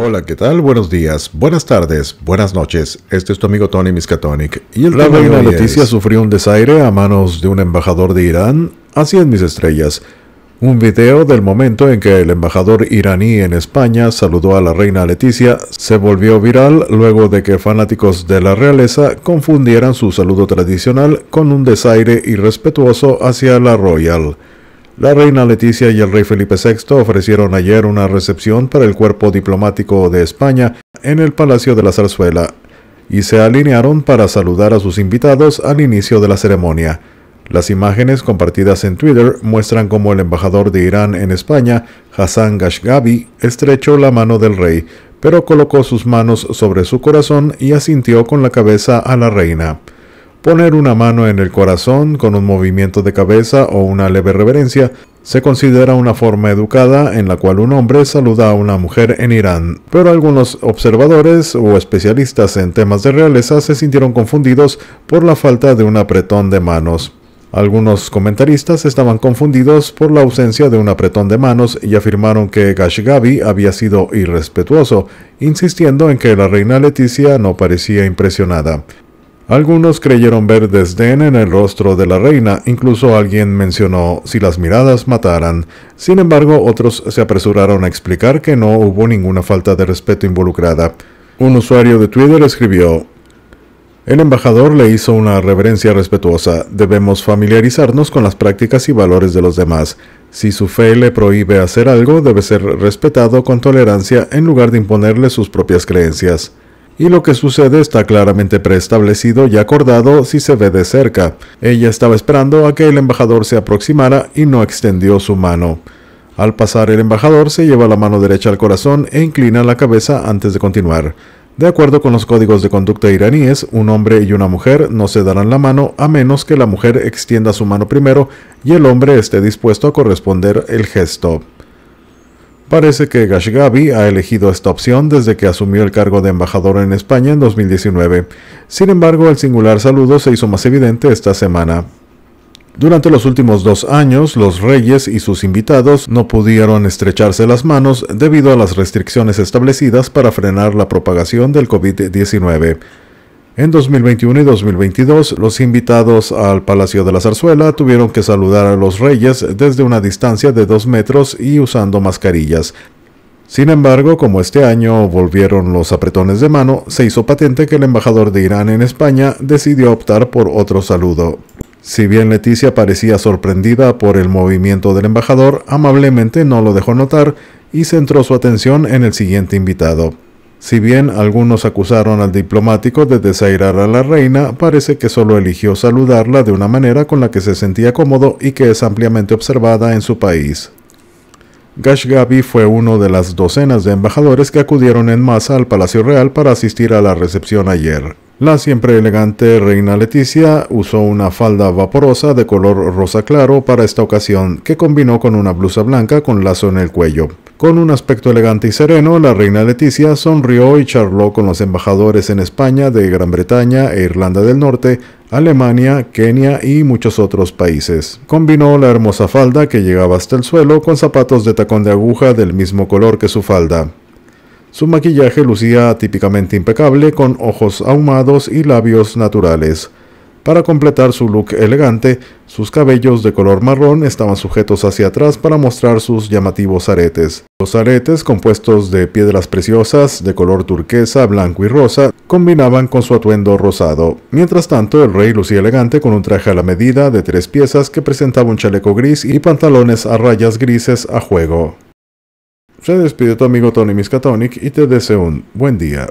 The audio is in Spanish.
Hola, ¿qué tal? Buenos días, buenas tardes, buenas noches. Este es tu amigo Tony Miskatonic. Y el la reina Leticia sufrió un desaire a manos de un embajador de Irán. Así es, mis estrellas. Un video del momento en que el embajador iraní en España saludó a la reina Leticia se volvió viral luego de que fanáticos de la realeza confundieran su saludo tradicional con un desaire irrespetuoso hacia la royal. La reina Leticia y el rey Felipe VI ofrecieron ayer una recepción para el cuerpo diplomático de España en el Palacio de la Zarzuela y se alinearon para saludar a sus invitados al inicio de la ceremonia. Las imágenes compartidas en Twitter muestran cómo el embajador de Irán en España, Hassan Gashgabi, estrechó la mano del rey, pero colocó sus manos sobre su corazón y asintió con la cabeza a la reina. Poner una mano en el corazón con un movimiento de cabeza o una leve reverencia se considera una forma educada en la cual un hombre saluda a una mujer en Irán, pero algunos observadores o especialistas en temas de realeza se sintieron confundidos por la falta de un apretón de manos. Algunos comentaristas estaban confundidos por la ausencia de un apretón de manos y afirmaron que Gashgabi había sido irrespetuoso, insistiendo en que la reina Leticia no parecía impresionada. Algunos creyeron ver desdén en el rostro de la reina, incluso alguien mencionó si las miradas mataran. Sin embargo, otros se apresuraron a explicar que no hubo ninguna falta de respeto involucrada. Un usuario de Twitter escribió, el embajador le hizo una reverencia respetuosa. Debemos familiarizarnos con las prácticas y valores de los demás. Si su fe le prohíbe hacer algo, debe ser respetado con tolerancia en lugar de imponerle sus propias creencias y lo que sucede está claramente preestablecido y acordado si se ve de cerca. Ella estaba esperando a que el embajador se aproximara y no extendió su mano. Al pasar el embajador se lleva la mano derecha al corazón e inclina la cabeza antes de continuar. De acuerdo con los códigos de conducta iraníes, un hombre y una mujer no se darán la mano a menos que la mujer extienda su mano primero y el hombre esté dispuesto a corresponder el gesto. Parece que Gashgabi ha elegido esta opción desde que asumió el cargo de embajador en España en 2019. Sin embargo, el singular saludo se hizo más evidente esta semana. Durante los últimos dos años, los reyes y sus invitados no pudieron estrecharse las manos debido a las restricciones establecidas para frenar la propagación del COVID-19. En 2021 y 2022, los invitados al Palacio de la Zarzuela tuvieron que saludar a los reyes desde una distancia de dos metros y usando mascarillas. Sin embargo, como este año volvieron los apretones de mano, se hizo patente que el embajador de Irán en España decidió optar por otro saludo. Si bien Leticia parecía sorprendida por el movimiento del embajador, amablemente no lo dejó notar y centró su atención en el siguiente invitado. Si bien algunos acusaron al diplomático de desairar a la reina, parece que solo eligió saludarla de una manera con la que se sentía cómodo y que es ampliamente observada en su país. Gashgabi fue uno de las docenas de embajadores que acudieron en masa al Palacio Real para asistir a la recepción ayer. La siempre elegante reina Leticia usó una falda vaporosa de color rosa claro para esta ocasión, que combinó con una blusa blanca con lazo en el cuello. Con un aspecto elegante y sereno, la reina Leticia sonrió y charló con los embajadores en España, de Gran Bretaña e Irlanda del Norte, Alemania, Kenia y muchos otros países. Combinó la hermosa falda que llegaba hasta el suelo con zapatos de tacón de aguja del mismo color que su falda. Su maquillaje lucía típicamente impecable con ojos ahumados y labios naturales. Para completar su look elegante, sus cabellos de color marrón estaban sujetos hacia atrás para mostrar sus llamativos aretes. Los aretes, compuestos de piedras preciosas de color turquesa, blanco y rosa, combinaban con su atuendo rosado. Mientras tanto, el rey lucía elegante con un traje a la medida de tres piezas que presentaba un chaleco gris y pantalones a rayas grises a juego. Se despide tu amigo Tony Miskatonic y te deseo un buen día.